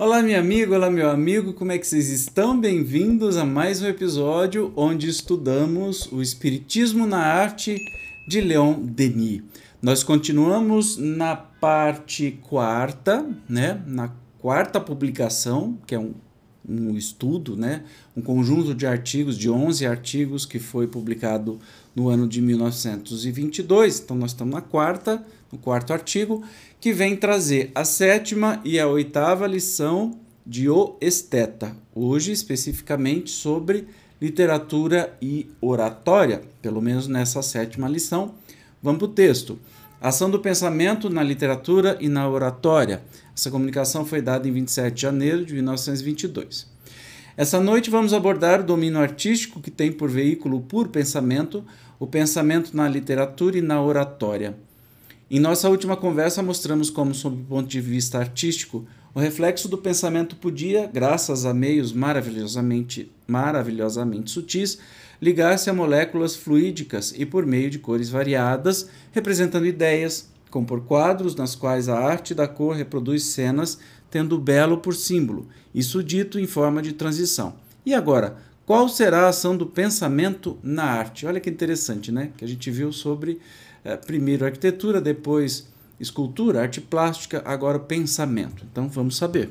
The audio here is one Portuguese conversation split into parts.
Olá, meu amigo, olá, meu amigo, como é que vocês estão? Bem-vindos a mais um episódio onde estudamos o Espiritismo na Arte de Leon Denis. Nós continuamos na parte quarta, né? Na quarta publicação, que é um, um estudo, né? Um conjunto de artigos, de 11 artigos, que foi publicado no ano de 1922. Então, nós estamos na quarta no quarto artigo, que vem trazer a sétima e a oitava lição de O Esteta, hoje especificamente sobre literatura e oratória, pelo menos nessa sétima lição. Vamos para o texto. Ação do pensamento na literatura e na oratória. Essa comunicação foi dada em 27 de janeiro de 1922. Essa noite vamos abordar o domínio artístico que tem por veículo por puro pensamento, o pensamento na literatura e na oratória. Em nossa última conversa, mostramos como, sob o ponto de vista artístico, o reflexo do pensamento podia, graças a meios maravilhosamente, maravilhosamente sutis, ligar-se a moléculas fluídicas e por meio de cores variadas, representando ideias, compor quadros nas quais a arte da cor reproduz cenas, tendo o belo por símbolo, isso dito em forma de transição. E agora, qual será a ação do pensamento na arte? Olha que interessante, né? Que a gente viu sobre é, primeiro arquitetura, depois escultura, arte plástica, agora pensamento. Então vamos saber.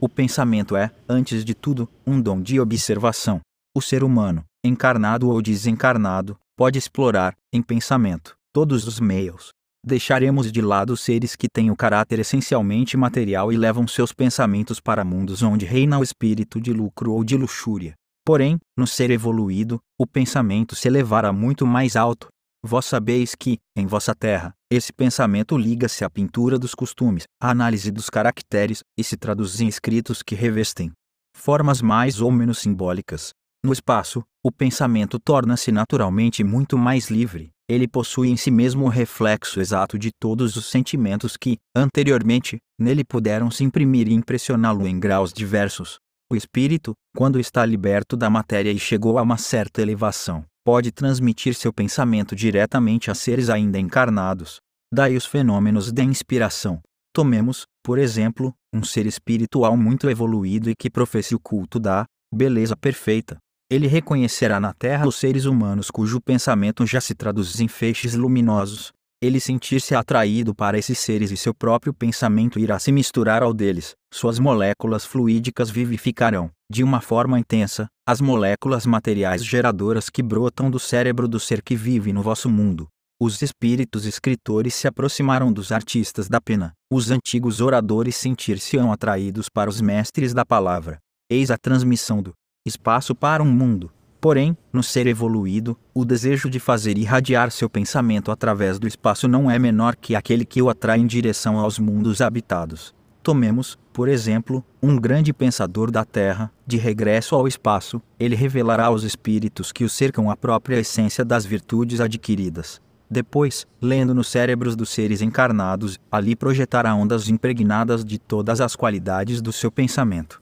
O pensamento é, antes de tudo, um dom de observação. O ser humano, encarnado ou desencarnado, pode explorar, em pensamento, todos os meios. Deixaremos de lado seres que têm o caráter essencialmente material e levam seus pensamentos para mundos onde reina o espírito de lucro ou de luxúria. Porém, no ser evoluído, o pensamento se elevará muito mais alto, Vós sabeis que, em vossa terra, esse pensamento liga-se à pintura dos costumes, à análise dos caracteres, e se traduz em escritos que revestem formas mais ou menos simbólicas. No espaço, o pensamento torna-se naturalmente muito mais livre. Ele possui em si mesmo o reflexo exato de todos os sentimentos que, anteriormente, nele puderam se imprimir e impressioná-lo em graus diversos. O espírito, quando está liberto da matéria e chegou a uma certa elevação, pode transmitir seu pensamento diretamente a seres ainda encarnados. Daí os fenômenos de inspiração. Tomemos, por exemplo, um ser espiritual muito evoluído e que professe o culto da beleza perfeita. Ele reconhecerá na Terra os seres humanos cujo pensamento já se traduz em feixes luminosos, ele sentir-se atraído para esses seres e seu próprio pensamento irá se misturar ao deles, suas moléculas fluídicas vivificarão, de uma forma intensa, as moléculas materiais geradoras que brotam do cérebro do ser que vive no vosso mundo. Os espíritos escritores se aproximaram dos artistas da pena, os antigos oradores sentir-se-ão atraídos para os mestres da palavra. Eis a transmissão do espaço para um mundo Porém, no ser evoluído, o desejo de fazer irradiar seu pensamento através do espaço não é menor que aquele que o atrai em direção aos mundos habitados. Tomemos, por exemplo, um grande pensador da Terra, de regresso ao espaço, ele revelará aos espíritos que o cercam a própria essência das virtudes adquiridas. Depois, lendo nos cérebros dos seres encarnados, ali projetará ondas impregnadas de todas as qualidades do seu pensamento.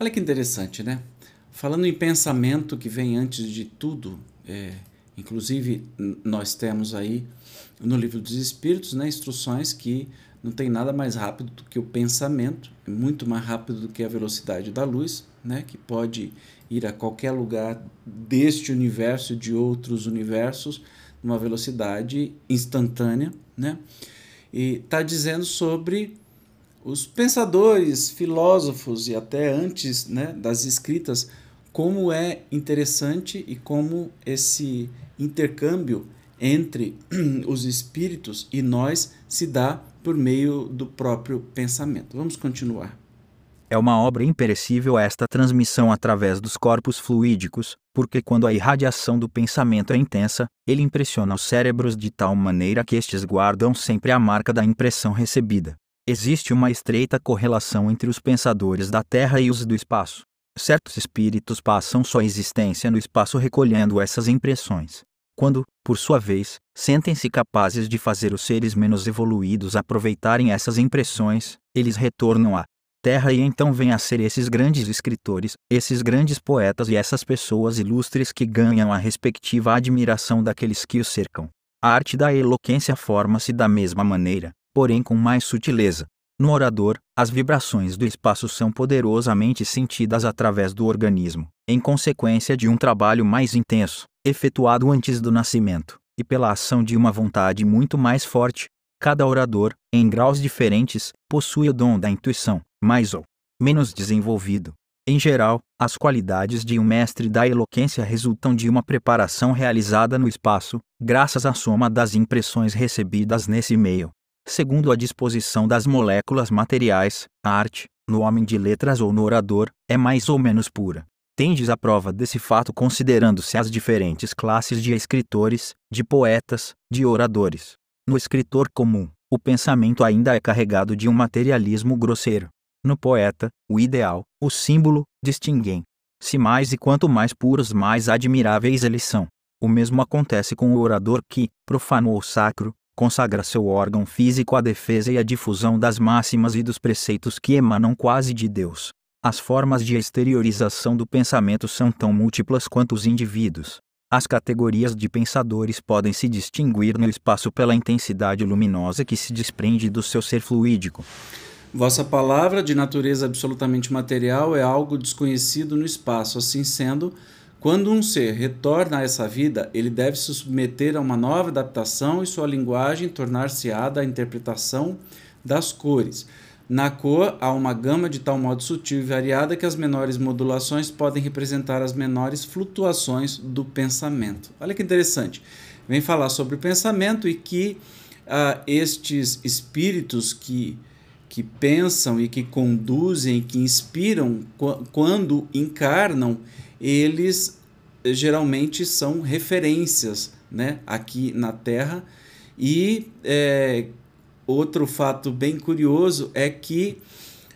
Olha que interessante, né? Falando em pensamento que vem antes de tudo, é, inclusive nós temos aí no livro dos Espíritos né, instruções que não tem nada mais rápido do que o pensamento, é muito mais rápido do que a velocidade da luz, né, que pode ir a qualquer lugar deste universo e de outros universos numa velocidade instantânea, né? E está dizendo sobre os pensadores, filósofos e até antes né, das escritas como é interessante e como esse intercâmbio entre os espíritos e nós se dá por meio do próprio pensamento. Vamos continuar. É uma obra imperecível esta transmissão através dos corpos fluídicos, porque quando a irradiação do pensamento é intensa, ele impressiona os cérebros de tal maneira que estes guardam sempre a marca da impressão recebida. Existe uma estreita correlação entre os pensadores da Terra e os do espaço. Certos espíritos passam sua existência no espaço recolhendo essas impressões. Quando, por sua vez, sentem-se capazes de fazer os seres menos evoluídos aproveitarem essas impressões, eles retornam à Terra e então vêm a ser esses grandes escritores, esses grandes poetas e essas pessoas ilustres que ganham a respectiva admiração daqueles que os cercam. A arte da eloquência forma-se da mesma maneira, porém com mais sutileza. No orador, as vibrações do espaço são poderosamente sentidas através do organismo, em consequência de um trabalho mais intenso, efetuado antes do nascimento, e pela ação de uma vontade muito mais forte. Cada orador, em graus diferentes, possui o dom da intuição, mais ou menos desenvolvido. Em geral, as qualidades de um mestre da eloquência resultam de uma preparação realizada no espaço, graças à soma das impressões recebidas nesse meio, segundo a disposição das moléculas materiais, a arte, no homem de letras ou no orador, é mais ou menos pura. Tendes a prova desse fato considerando-se as diferentes classes de escritores, de poetas, de oradores. No escritor comum, o pensamento ainda é carregado de um materialismo grosseiro. No poeta, o ideal, o símbolo, distinguem. Se mais e quanto mais puros, mais admiráveis eles são. O mesmo acontece com o orador que profanou o sacro, consagra seu órgão físico à defesa e à difusão das máximas e dos preceitos que emanam quase de Deus. As formas de exteriorização do pensamento são tão múltiplas quanto os indivíduos. As categorias de pensadores podem se distinguir no espaço pela intensidade luminosa que se desprende do seu ser fluídico. Vossa palavra, de natureza absolutamente material, é algo desconhecido no espaço. Assim sendo, quando um ser retorna a essa vida, ele deve se submeter a uma nova adaptação e sua linguagem tornar-se-á da interpretação das cores. Na cor, há uma gama de tal modo sutil e variada que as menores modulações podem representar as menores flutuações do pensamento. Olha que interessante. Vem falar sobre o pensamento e que uh, estes espíritos que que pensam e que conduzem, que inspiram quando encarnam, eles eh, geralmente são referências né, aqui na Terra. E é, outro fato bem curioso é que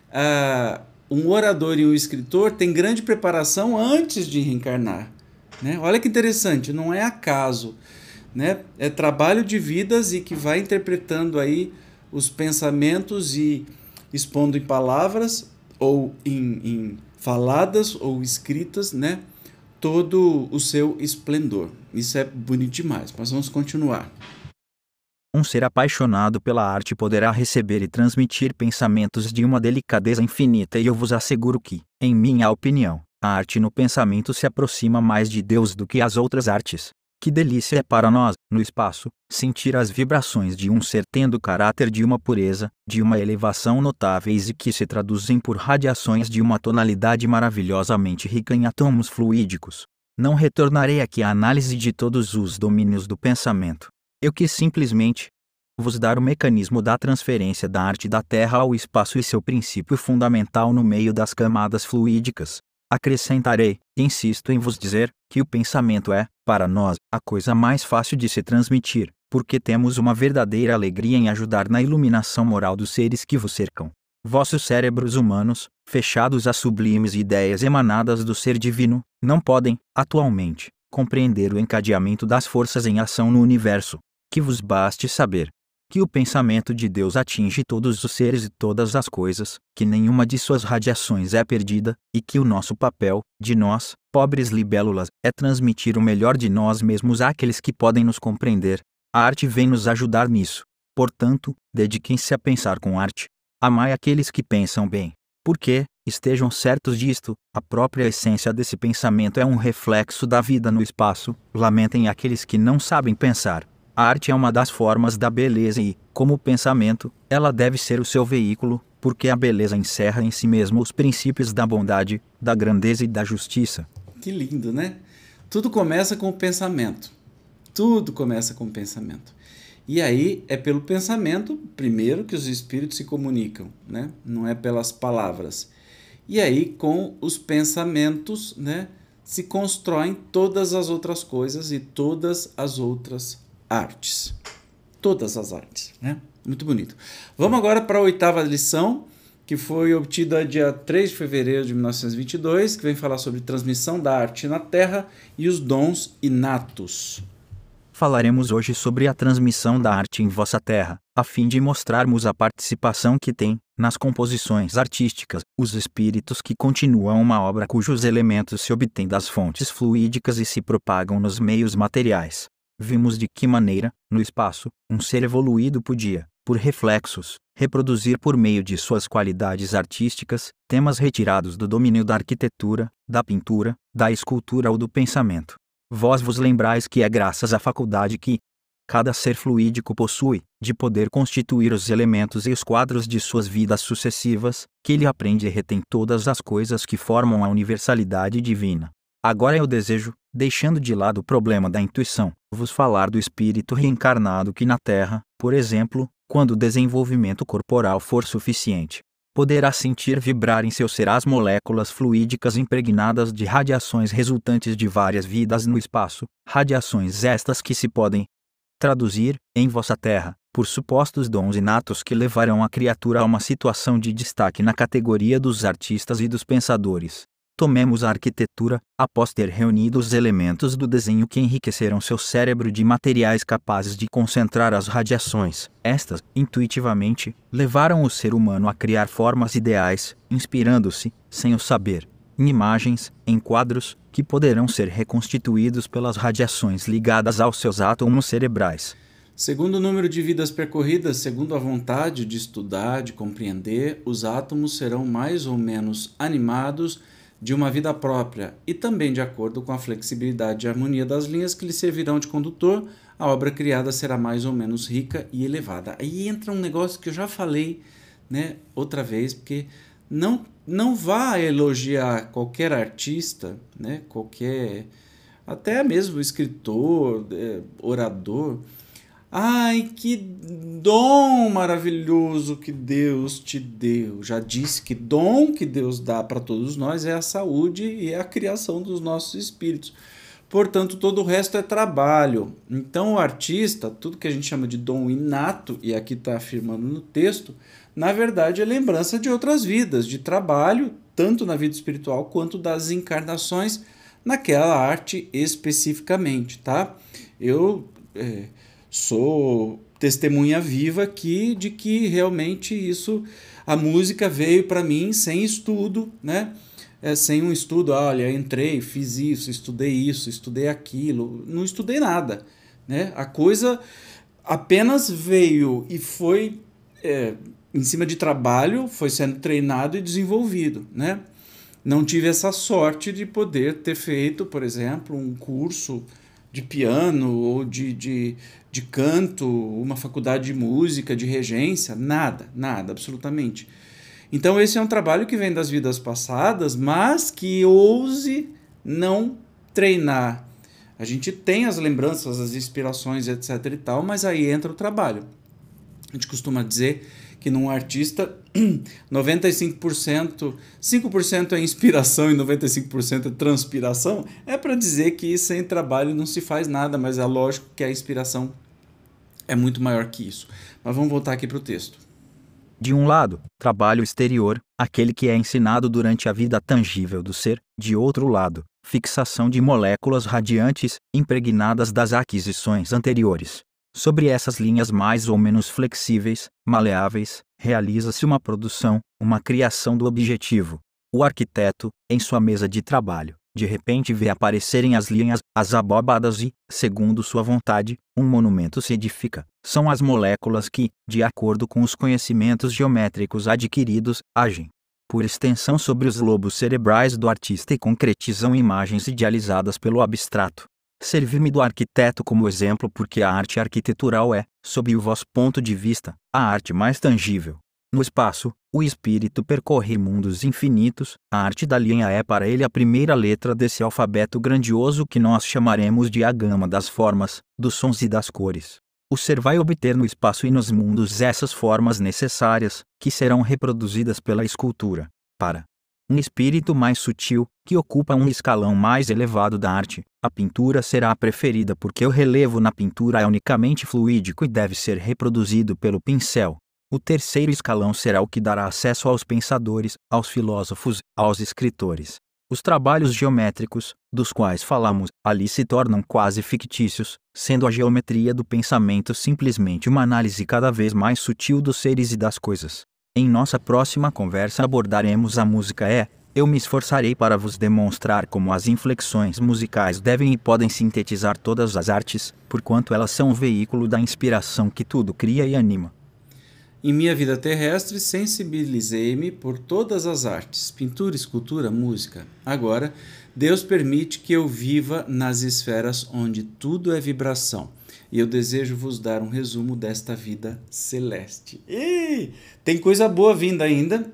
uh, um orador e um escritor têm grande preparação antes de reencarnar. Né? Olha que interessante, não é acaso. Né? É trabalho de vidas e que vai interpretando aí os pensamentos e expondo em palavras ou em, em faladas ou escritas, né? Todo o seu esplendor. Isso é bonito demais, mas vamos continuar. Um ser apaixonado pela arte poderá receber e transmitir pensamentos de uma delicadeza infinita, e eu vos asseguro que, em minha opinião, a arte no pensamento se aproxima mais de Deus do que as outras artes, que delícia é para nós, no espaço, sentir as vibrações de um ser tendo caráter de uma pureza, de uma elevação notáveis e que se traduzem por radiações de uma tonalidade maravilhosamente rica em átomos fluídicos. Não retornarei aqui à análise de todos os domínios do pensamento. Eu quis simplesmente vos dar o mecanismo da transferência da arte da Terra ao espaço e seu princípio fundamental no meio das camadas fluídicas, Acrescentarei, insisto em vos dizer, que o pensamento é, para nós, a coisa mais fácil de se transmitir, porque temos uma verdadeira alegria em ajudar na iluminação moral dos seres que vos cercam. Vossos cérebros humanos, fechados a sublimes ideias emanadas do ser divino, não podem, atualmente, compreender o encadeamento das forças em ação no universo. Que vos baste saber, que o pensamento de Deus atinge todos os seres e todas as coisas, que nenhuma de suas radiações é perdida, e que o nosso papel, de nós, pobres libélulas, é transmitir o melhor de nós mesmos àqueles que podem nos compreender. A arte vem nos ajudar nisso. Portanto, dediquem-se a pensar com arte. Amai aqueles que pensam bem. Porque, estejam certos disto, a própria essência desse pensamento é um reflexo da vida no espaço. Lamentem aqueles que não sabem pensar. A arte é uma das formas da beleza e, como pensamento, ela deve ser o seu veículo, porque a beleza encerra em si mesma os princípios da bondade, da grandeza e da justiça. Que lindo, né? Tudo começa com o pensamento. Tudo começa com o pensamento. E aí é pelo pensamento, primeiro, que os espíritos se comunicam, né? não é pelas palavras. E aí, com os pensamentos, né, se constroem todas as outras coisas e todas as outras artes. Todas as artes, né? Muito bonito. Vamos agora para a oitava lição, que foi obtida dia 3 de fevereiro de 1922, que vem falar sobre transmissão da arte na Terra e os dons inatos. Falaremos hoje sobre a transmissão da arte em vossa terra, a fim de mostrarmos a participação que tem, nas composições artísticas, os espíritos que continuam uma obra cujos elementos se obtêm das fontes fluídicas e se propagam nos meios materiais vimos de que maneira, no espaço, um ser evoluído podia, por reflexos, reproduzir por meio de suas qualidades artísticas temas retirados do domínio da arquitetura, da pintura, da escultura ou do pensamento. Vós vos lembrais que é graças à faculdade que cada ser fluídico possui de poder constituir os elementos e os quadros de suas vidas sucessivas, que ele aprende e retém todas as coisas que formam a universalidade divina. Agora eu desejo, deixando de lado o problema da intuição, vos falar do espírito reencarnado que na Terra, por exemplo, quando o desenvolvimento corporal for suficiente, poderá sentir vibrar em seu ser as moléculas fluídicas impregnadas de radiações resultantes de várias vidas no espaço, radiações estas que se podem traduzir, em vossa terra, por supostos dons inatos que levarão a criatura a uma situação de destaque na categoria dos artistas e dos pensadores, Tomemos a arquitetura, após ter reunido os elementos do desenho que enriqueceram seu cérebro de materiais capazes de concentrar as radiações. Estas, intuitivamente, levaram o ser humano a criar formas ideais, inspirando-se, sem o saber, em imagens, em quadros, que poderão ser reconstituídos pelas radiações ligadas aos seus átomos cerebrais. Segundo o número de vidas percorridas, segundo a vontade de estudar, de compreender, os átomos serão mais ou menos animados de uma vida própria e também de acordo com a flexibilidade e harmonia das linhas que lhe servirão de condutor, a obra criada será mais ou menos rica e elevada. Aí entra um negócio que eu já falei, né, outra vez, porque não não vá elogiar qualquer artista, né, qualquer até mesmo escritor, é, orador, Ai, que dom maravilhoso que Deus te deu. Já disse que dom que Deus dá para todos nós é a saúde e a criação dos nossos espíritos. Portanto, todo o resto é trabalho. Então, o artista, tudo que a gente chama de dom inato, e aqui está afirmando no texto, na verdade é lembrança de outras vidas, de trabalho, tanto na vida espiritual quanto das encarnações naquela arte especificamente, tá? Eu. É, sou testemunha viva aqui de que realmente isso, a música veio para mim sem estudo, né? É, sem um estudo, olha, entrei, fiz isso, estudei isso, estudei aquilo, não estudei nada, né? A coisa apenas veio e foi é, em cima de trabalho, foi sendo treinado e desenvolvido, né? Não tive essa sorte de poder ter feito, por exemplo, um curso de piano ou de, de, de canto, uma faculdade de música, de regência, nada, nada, absolutamente. Então, esse é um trabalho que vem das vidas passadas, mas que ouse não treinar. A gente tem as lembranças, as inspirações, etc e tal, mas aí entra o trabalho. A gente costuma dizer que num artista 95%, 5% é inspiração e 95% é transpiração, é para dizer que sem trabalho não se faz nada, mas é lógico que a inspiração é muito maior que isso. Mas vamos voltar aqui para o texto. De um lado, trabalho exterior, aquele que é ensinado durante a vida tangível do ser, de outro lado, fixação de moléculas radiantes, impregnadas das aquisições anteriores, Sobre essas linhas mais ou menos flexíveis, maleáveis, realiza-se uma produção, uma criação do objetivo. O arquiteto, em sua mesa de trabalho, de repente vê aparecerem as linhas, as abobadas e, segundo sua vontade, um monumento se edifica. São as moléculas que, de acordo com os conhecimentos geométricos adquiridos, agem por extensão sobre os lobos cerebrais do artista e concretizam imagens idealizadas pelo abstrato. Servir-me do arquiteto como exemplo porque a arte arquitetural é, sob o vosso ponto de vista, a arte mais tangível. No espaço, o espírito percorre mundos infinitos, a arte da linha é para ele a primeira letra desse alfabeto grandioso que nós chamaremos de a gama das formas, dos sons e das cores. O ser vai obter no espaço e nos mundos essas formas necessárias, que serão reproduzidas pela escultura, para, um espírito mais sutil, que ocupa um escalão mais elevado da arte. A pintura será preferida porque o relevo na pintura é unicamente fluídico e deve ser reproduzido pelo pincel. O terceiro escalão será o que dará acesso aos pensadores, aos filósofos, aos escritores. Os trabalhos geométricos, dos quais falamos, ali se tornam quase fictícios, sendo a geometria do pensamento simplesmente uma análise cada vez mais sutil dos seres e das coisas. Em nossa próxima conversa abordaremos a música é. Eu me esforçarei para vos demonstrar como as inflexões musicais devem e podem sintetizar todas as artes, porquanto elas são o veículo da inspiração que tudo cria e anima. Em minha vida terrestre, sensibilizei-me por todas as artes, pintura, escultura, música. Agora, Deus permite que eu viva nas esferas onde tudo é vibração e eu desejo vos dar um resumo desta vida celeste. E tem coisa boa vinda ainda.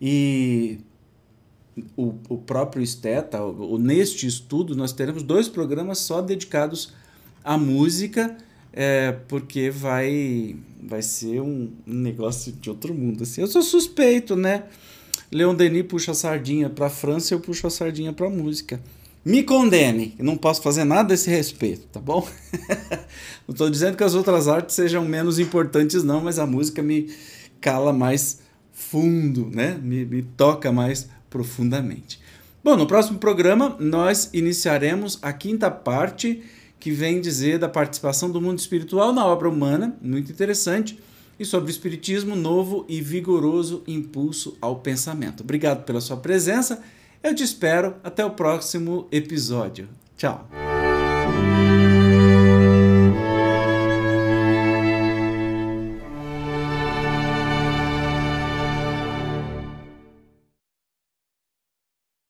E o, o próprio Esteta, o, o, neste estudo, nós teremos dois programas só dedicados à música, é, porque vai, vai ser um negócio de outro mundo. Assim. Eu sou suspeito, né? Leon Denis puxa a sardinha para a França, eu puxo a sardinha para a música me condene. Eu não posso fazer nada a esse respeito, tá bom? não estou dizendo que as outras artes sejam menos importantes, não, mas a música me cala mais fundo, né? Me, me toca mais profundamente. Bom, no próximo programa nós iniciaremos a quinta parte que vem dizer da participação do mundo espiritual na obra humana, muito interessante, e sobre o espiritismo novo e vigoroso impulso ao pensamento. Obrigado pela sua presença. Eu te espero até o próximo episódio. Tchau!